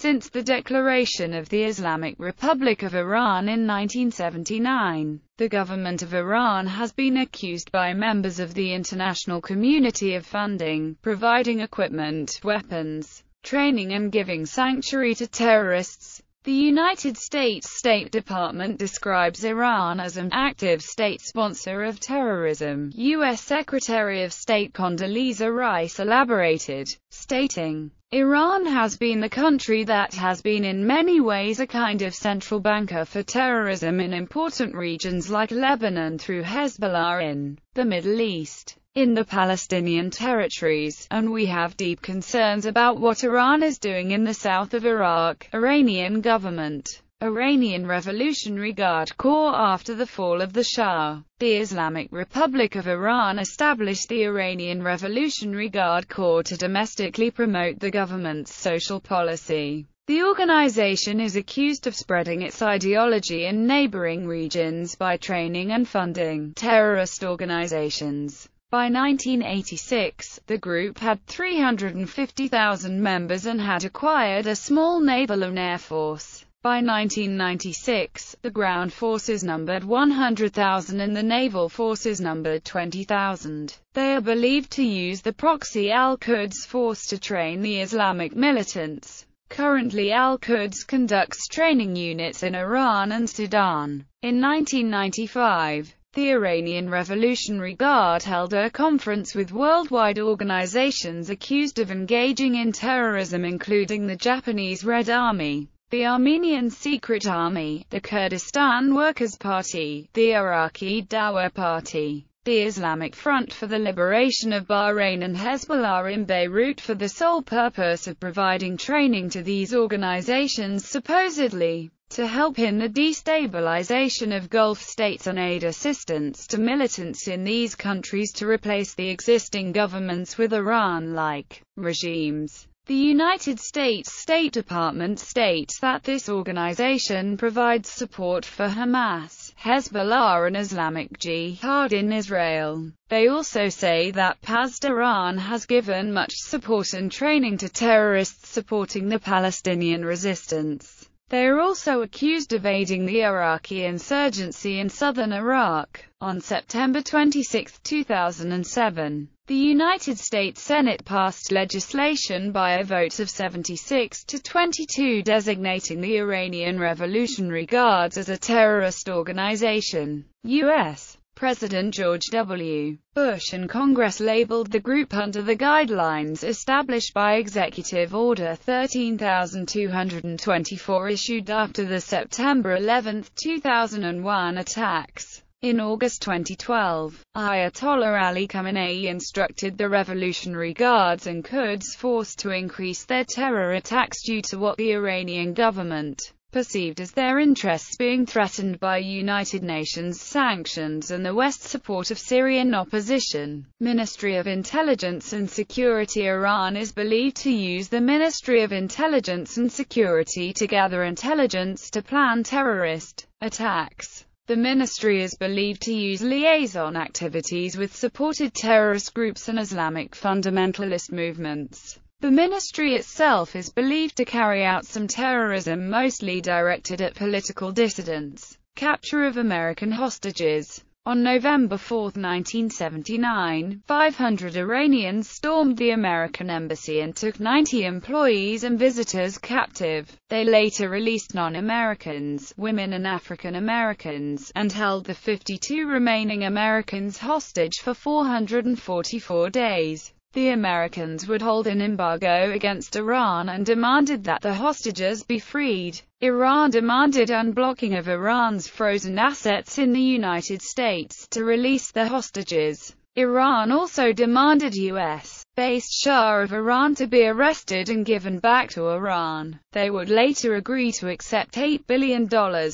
since the declaration of the Islamic Republic of Iran in 1979. The government of Iran has been accused by members of the international community of funding, providing equipment, weapons, training and giving sanctuary to terrorists. The United States State Department describes Iran as an active state sponsor of terrorism. U.S. Secretary of State Condoleezza Rice elaborated, stating, Iran has been the country that has been in many ways a kind of central banker for terrorism in important regions like Lebanon through Hezbollah in the Middle East, in the Palestinian territories, and we have deep concerns about what Iran is doing in the south of Iraq, Iranian government Iranian Revolutionary Guard Corps after the fall of the Shah. The Islamic Republic of Iran established the Iranian Revolutionary Guard Corps to domestically promote the government's social policy. The organization is accused of spreading its ideology in neighboring regions by training and funding terrorist organizations. By 1986, the group had 350,000 members and had acquired a small naval and air force. By 1996, the ground forces numbered 100,000 and the naval forces numbered 20,000. They are believed to use the proxy Al-Quds force to train the Islamic militants. Currently Al-Quds conducts training units in Iran and Sudan. In 1995, the Iranian Revolutionary Guard held a conference with worldwide organizations accused of engaging in terrorism including the Japanese Red Army the Armenian Secret Army, the Kurdistan Workers' Party, the Iraqi Dawa Party, the Islamic Front for the Liberation of Bahrain and Hezbollah in Beirut for the sole purpose of providing training to these organizations supposedly to help in the destabilization of Gulf states and aid assistance to militants in these countries to replace the existing governments with Iran-like regimes. The United States State Department states that this organization provides support for Hamas, Hezbollah and Islamic Jihad in Israel. They also say that Pazdaran has given much support and training to terrorists supporting the Palestinian resistance. They are also accused of aiding the Iraqi insurgency in southern Iraq. On September 26, 2007, the United States Senate passed legislation by a vote of 76 to 22 designating the Iranian Revolutionary Guards as a terrorist organization. U.S. President George W. Bush and Congress labeled the group under the guidelines established by Executive Order 13224 issued after the September 11, 2001 attacks. In August 2012, Ayatollah Ali Khamenei instructed the Revolutionary Guards and Kurds Force to increase their terror attacks due to what the Iranian government perceived as their interests being threatened by United Nations sanctions and the West's support of Syrian opposition. Ministry of Intelligence and Security Iran is believed to use the Ministry of Intelligence and Security to gather intelligence to plan terrorist attacks. The ministry is believed to use liaison activities with supported terrorist groups and Islamic fundamentalist movements. The ministry itself is believed to carry out some terrorism mostly directed at political dissidents, capture of American hostages, on November 4, 1979, 500 Iranians stormed the American embassy and took 90 employees and visitors captive. They later released non-Americans, women and African Americans, and held the 52 remaining Americans hostage for 444 days. The Americans would hold an embargo against Iran and demanded that the hostages be freed. Iran demanded unblocking of Iran's frozen assets in the United States to release the hostages. Iran also demanded U.S. based Shah of Iran to be arrested and given back to Iran. They would later agree to accept $8 billion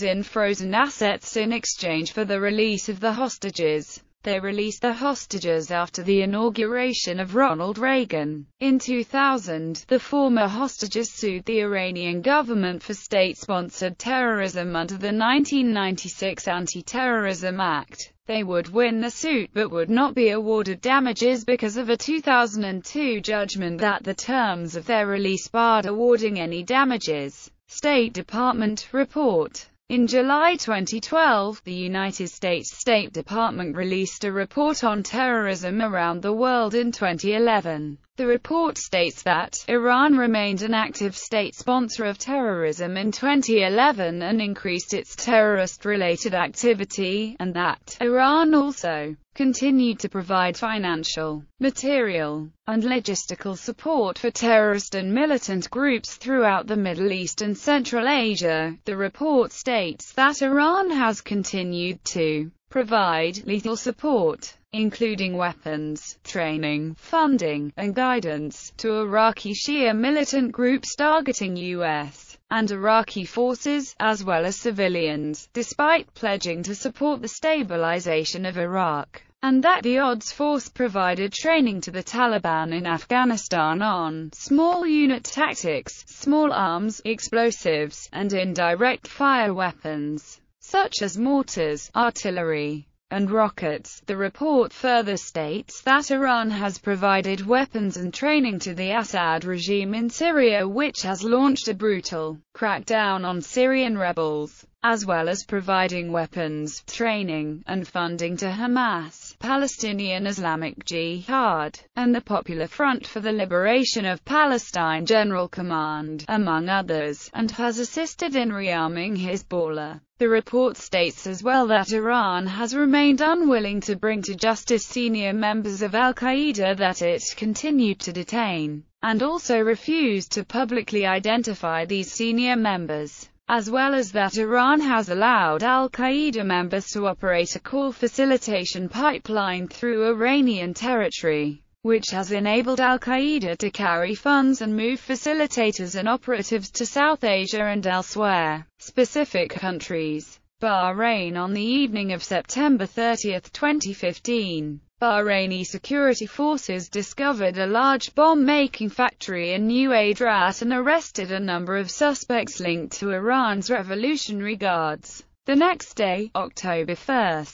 in frozen assets in exchange for the release of the hostages. They released the hostages after the inauguration of Ronald Reagan. In 2000, the former hostages sued the Iranian government for state-sponsored terrorism under the 1996 Anti-Terrorism Act. They would win the suit but would not be awarded damages because of a 2002 judgment that the terms of their release barred awarding any damages. State Department report in July 2012, the United States State Department released a report on terrorism around the world in 2011. The report states that, Iran remained an active state sponsor of terrorism in 2011 and increased its terrorist-related activity, and that, Iran also, continued to provide financial, material, and logistical support for terrorist and militant groups throughout the Middle East and Central Asia. The report states that Iran has continued to provide lethal support, including weapons, training, funding, and guidance, to Iraqi Shia militant groups targeting U.S. and Iraqi forces, as well as civilians, despite pledging to support the stabilization of Iraq, and that the odds force provided training to the Taliban in Afghanistan on small unit tactics, small arms, explosives, and indirect fire weapons such as mortars, artillery, and rockets. The report further states that Iran has provided weapons and training to the Assad regime in Syria which has launched a brutal crackdown on Syrian rebels as well as providing weapons, training, and funding to Hamas, Palestinian Islamic Jihad, and the Popular Front for the Liberation of Palestine General Command, among others, and has assisted in rearming Hezbollah. The report states as well that Iran has remained unwilling to bring to justice senior members of al-Qaeda that it continued to detain, and also refused to publicly identify these senior members as well as that Iran has allowed al-Qaeda members to operate a coal facilitation pipeline through Iranian territory, which has enabled al-Qaeda to carry funds and move facilitators and operatives to South Asia and elsewhere, specific countries. Bahrain on the evening of September 30, 2015. Bahraini security forces discovered a large bomb-making factory in New Adrat and arrested a number of suspects linked to Iran's Revolutionary Guards. The next day, October 1,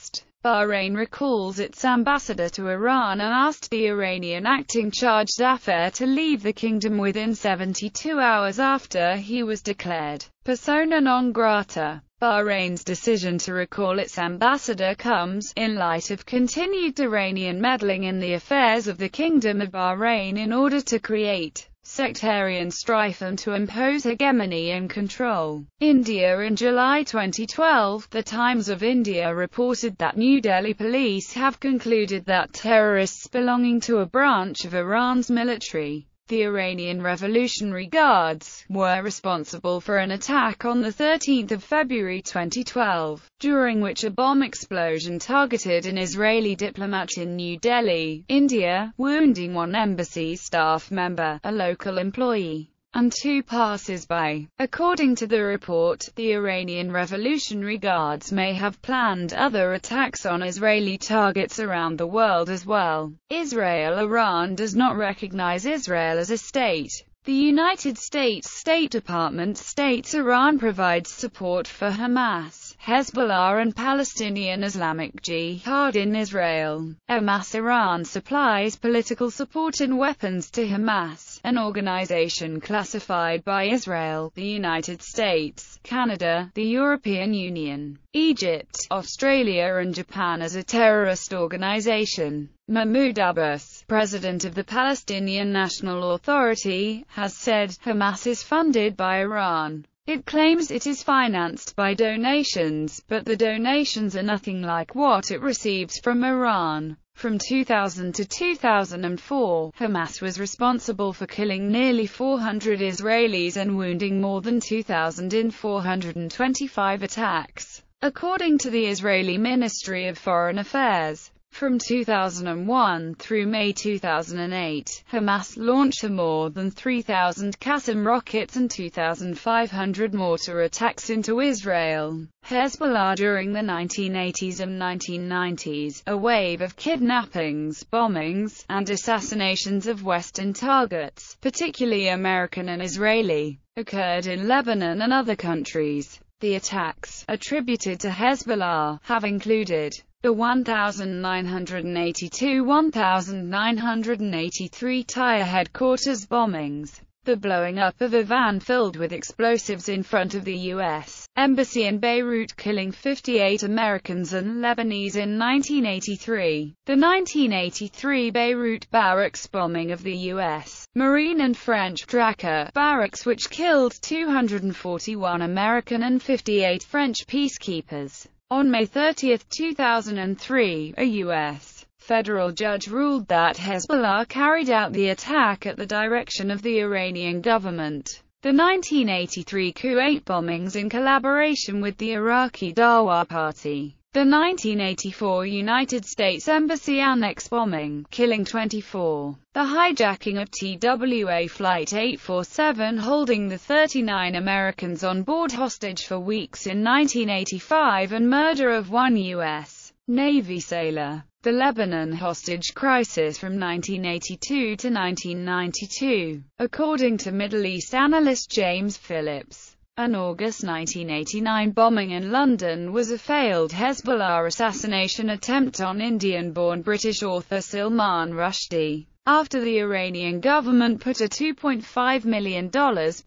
Bahrain recalls its ambassador to Iran and asked the Iranian acting charge d'affaires to leave the kingdom within 72 hours after he was declared persona non grata. Bahrain's decision to recall its ambassador comes, in light of continued Iranian meddling in the affairs of the Kingdom of Bahrain in order to create sectarian strife and to impose hegemony and control. India In July 2012, The Times of India reported that New Delhi police have concluded that terrorists belonging to a branch of Iran's military the Iranian Revolutionary Guards were responsible for an attack on 13 February 2012, during which a bomb explosion targeted an Israeli diplomat in New Delhi, India, wounding one embassy staff member, a local employee and two passers-by. According to the report, the Iranian Revolutionary Guards may have planned other attacks on Israeli targets around the world as well. Israel Iran does not recognize Israel as a state. The United States State Department states Iran provides support for Hamas. Hezbollah and Palestinian Islamic Jihad in Israel. Hamas Iran supplies political support and weapons to Hamas, an organization classified by Israel, the United States, Canada, the European Union, Egypt, Australia and Japan as a terrorist organization. Mahmoud Abbas, president of the Palestinian National Authority, has said, Hamas is funded by Iran. It claims it is financed by donations, but the donations are nothing like what it receives from Iran. From 2000 to 2004, Hamas was responsible for killing nearly 400 Israelis and wounding more than 2,000 in 425 attacks, according to the Israeli Ministry of Foreign Affairs. From 2001 through May 2008, Hamas launched more than 3,000 Qasem rockets and 2,500 mortar attacks into Israel. Hezbollah during the 1980s and 1990s, a wave of kidnappings, bombings, and assassinations of Western targets, particularly American and Israeli, occurred in Lebanon and other countries. The attacks, attributed to Hezbollah, have included the 1982-1983 tire headquarters bombings, the blowing up of a van filled with explosives in front of the U.S. Embassy in Beirut killing 58 Americans and Lebanese in 1983, the 1983 Beirut barracks bombing of the U.S. Marine and French Draca barracks which killed 241 American and 58 French peacekeepers. On May 30, 2003, a U.S. federal judge ruled that Hezbollah carried out the attack at the direction of the Iranian government. The 1983 Kuwait bombings in collaboration with the Iraqi Dawa Party the 1984 United States Embassy Annex bombing, killing 24. The hijacking of TWA Flight 847 holding the 39 Americans on board hostage for weeks in 1985 and murder of one U.S. Navy sailor. The Lebanon hostage crisis from 1982 to 1992, according to Middle East analyst James Phillips. An August 1989 bombing in London was a failed Hezbollah assassination attempt on Indian-born British author Salman Rushdie, after the Iranian government put a $2.5 million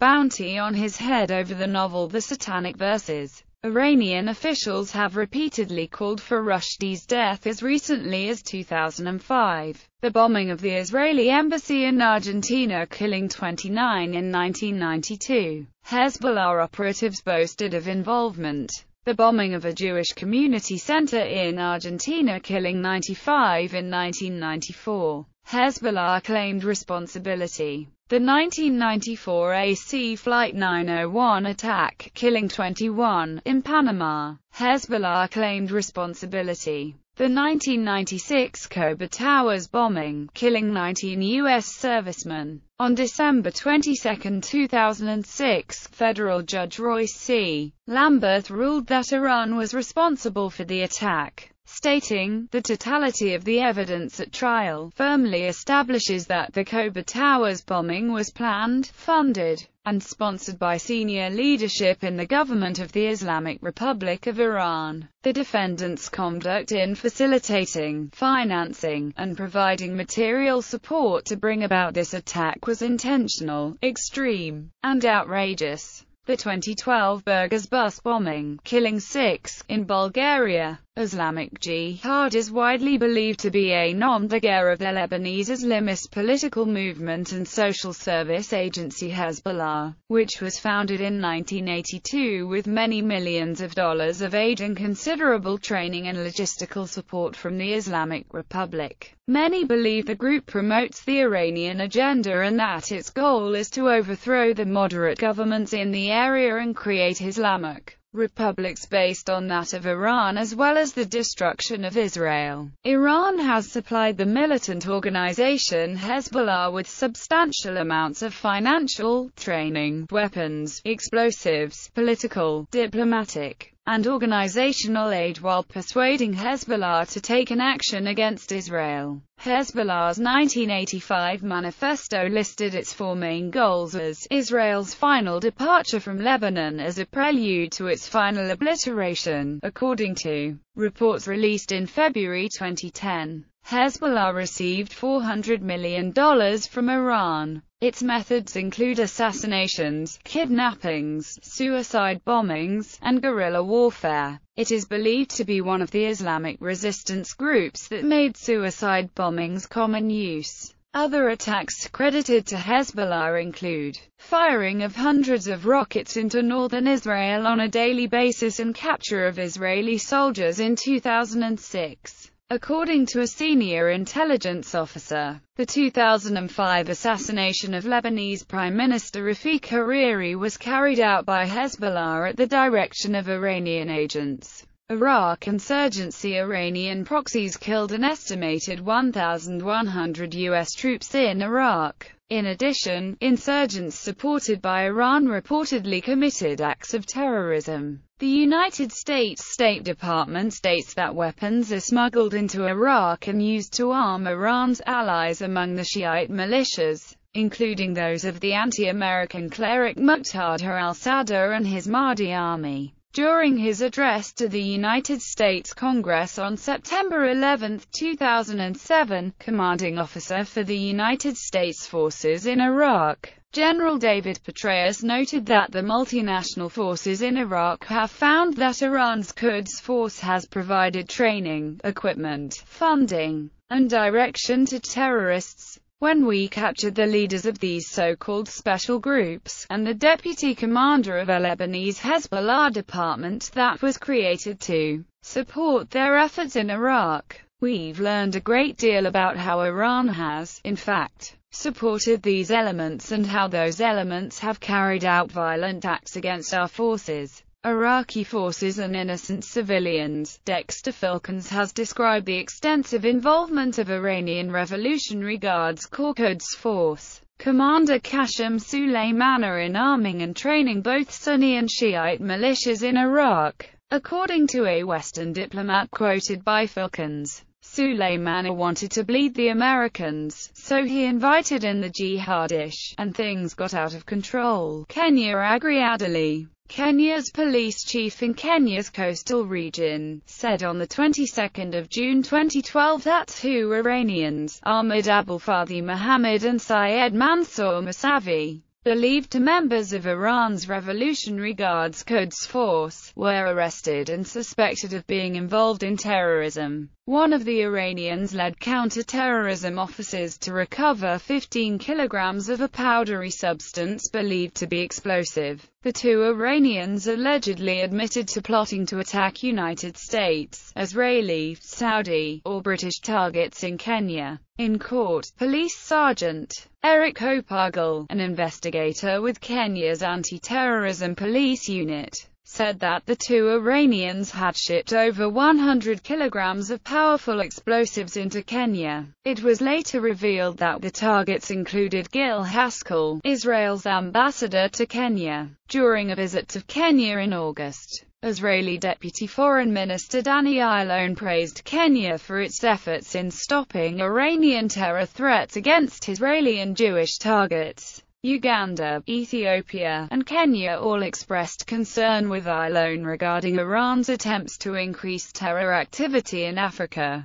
bounty on his head over the novel The Satanic Verses. Iranian officials have repeatedly called for Rushdie's death as recently as 2005. The bombing of the Israeli embassy in Argentina killing 29 in 1992. Hezbollah operatives boasted of involvement. The bombing of a Jewish community center in Argentina killing 95 in 1994. Hezbollah claimed responsibility. The 1994 AC Flight 901 attack, killing 21, in Panama, Hezbollah claimed responsibility. The 1996 Cobra Towers bombing, killing 19 U.S. servicemen. On December 22, 2006, federal judge Roy C. Lambert ruled that Iran was responsible for the attack stating, the totality of the evidence at trial firmly establishes that the Cobra Towers bombing was planned, funded, and sponsored by senior leadership in the government of the Islamic Republic of Iran. The defendants' conduct in facilitating, financing, and providing material support to bring about this attack was intentional, extreme, and outrageous. The 2012 Burgas bus bombing, killing six, in Bulgaria, Islamic Jihad is widely believed to be a nom de guerre of the Lebanese Islamist political movement and social service agency Hezbollah, which was founded in 1982 with many millions of dollars of aid and considerable training and logistical support from the Islamic Republic. Many believe the group promotes the Iranian agenda and that its goal is to overthrow the moderate governments in the area and create Islamic republics based on that of Iran as well as the destruction of Israel. Iran has supplied the militant organization Hezbollah with substantial amounts of financial, training, weapons, explosives, political, diplomatic, and organizational aid while persuading Hezbollah to take an action against Israel. Hezbollah's 1985 manifesto listed its four main goals as Israel's final departure from Lebanon as a prelude to its final obliteration, according to reports released in February 2010. Hezbollah received $400 million from Iran its methods include assassinations, kidnappings, suicide bombings, and guerrilla warfare. It is believed to be one of the Islamic resistance groups that made suicide bombings common use. Other attacks credited to Hezbollah include firing of hundreds of rockets into northern Israel on a daily basis and capture of Israeli soldiers in 2006. According to a senior intelligence officer, the 2005 assassination of Lebanese Prime Minister Rafik Hariri was carried out by Hezbollah at the direction of Iranian agents. Iraq insurgency Iranian proxies killed an estimated 1,100 U.S. troops in Iraq. In addition, insurgents supported by Iran reportedly committed acts of terrorism. The United States State Department states that weapons are smuggled into Iraq and used to arm Iran's allies among the Shiite militias including those of the anti-American cleric Muqtada al-Sadr and his Mahdi army. During his address to the United States Congress on September 11, 2007, commanding officer for the United States forces in Iraq, General David Petraeus noted that the multinational forces in Iraq have found that Iran's Quds force has provided training, equipment, funding, and direction to terrorists when we captured the leaders of these so-called special groups, and the deputy commander of a Lebanese Hezbollah department that was created to support their efforts in Iraq, we've learned a great deal about how Iran has, in fact, supported these elements and how those elements have carried out violent acts against our forces. Iraqi forces and innocent civilians. Dexter Filkins has described the extensive involvement of Iranian Revolutionary Guards Corps Codes Force Commander Qasem Soleimani in arming and training both Sunni and Shiite militias in Iraq. According to a Western diplomat quoted by Filkins, Soleimani wanted to bleed the Americans, so he invited in the jihadish, and things got out of control. Kenya Agriadeli Kenya's police chief in Kenya's coastal region, said on the 22nd of June 2012 that two Iranians, Ahmad Abulfadhi Mohammed and Syed Mansour Masavi, believed to members of Iran's Revolutionary Guards Quds Force, were arrested and suspected of being involved in terrorism. One of the Iranians led counter-terrorism officers to recover 15 kilograms of a powdery substance believed to be explosive. The two Iranians allegedly admitted to plotting to attack United States, Israeli, Saudi, or British targets in Kenya. In court, Police Sergeant Eric Hopargal, an investigator with Kenya's Anti-Terrorism Police Unit, said that the two Iranians had shipped over 100 kilograms of powerful explosives into Kenya. It was later revealed that the targets included Gil Haskell, Israel's ambassador to Kenya, during a visit to Kenya in August. Israeli Deputy Foreign Minister Danny Ilon praised Kenya for its efforts in stopping Iranian terror threats against Israeli and Jewish targets. Uganda, Ethiopia, and Kenya all expressed concern with ILOAN regarding Iran's attempts to increase terror activity in Africa.